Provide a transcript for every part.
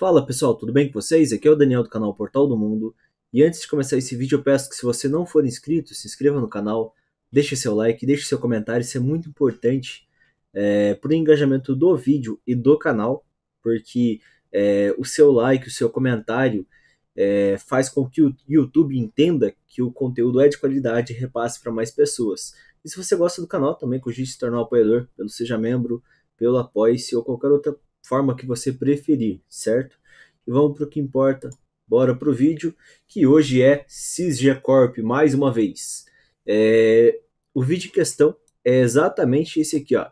Fala pessoal, tudo bem com vocês? Aqui é o Daniel do canal Portal do Mundo e antes de começar esse vídeo eu peço que se você não for inscrito, se inscreva no canal, deixe seu like, deixe seu comentário, isso é muito importante é, para o engajamento do vídeo e do canal, porque é, o seu like, o seu comentário é, faz com que o YouTube entenda que o conteúdo é de qualidade e repasse para mais pessoas. E se você gosta do canal, também cogite se tornar um apoiador, pelo Seja Membro, pelo Apoie-se ou qualquer outra forma que você preferir, certo? E vamos para o que importa. Bora para o vídeo, que hoje é Cisge mais uma vez. É... O vídeo em questão é exatamente esse aqui, ó.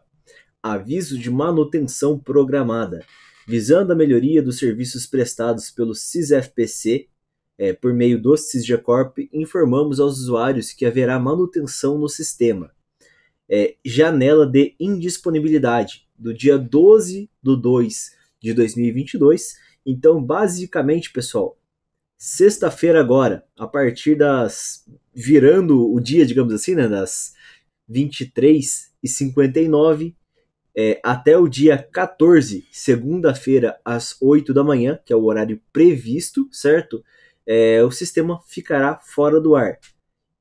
Aviso de manutenção programada, visando a melhoria dos serviços prestados pelo CISFPC é, por meio do CISGECorp, informamos aos usuários que haverá manutenção no sistema é, janela de indisponibilidade do dia 12 de 2 de 2022. Então, basicamente, pessoal, sexta-feira agora, a partir das. virando o dia, digamos assim, né, das 23h59 é, até o dia 14, segunda-feira, às 8 da manhã, que é o horário previsto, certo? É, o sistema ficará fora do ar.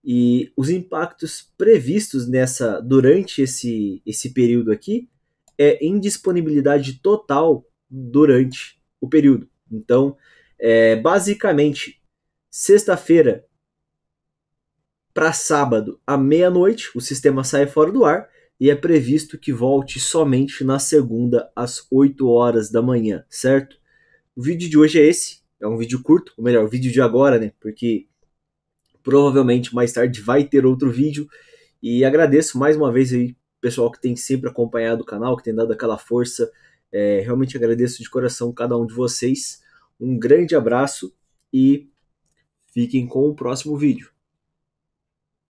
E os impactos previstos nessa durante esse, esse período aqui é indisponibilidade total durante o período. Então, é, basicamente, sexta-feira para sábado à meia-noite, o sistema sai fora do ar e é previsto que volte somente na segunda às 8 horas da manhã, certo? O vídeo de hoje é esse, é um vídeo curto, ou melhor, o vídeo de agora, né? Porque Provavelmente mais tarde vai ter outro vídeo. E agradeço mais uma vez aí, pessoal que tem sempre acompanhado o canal, que tem dado aquela força. É, realmente agradeço de coração cada um de vocês. Um grande abraço e fiquem com o próximo vídeo.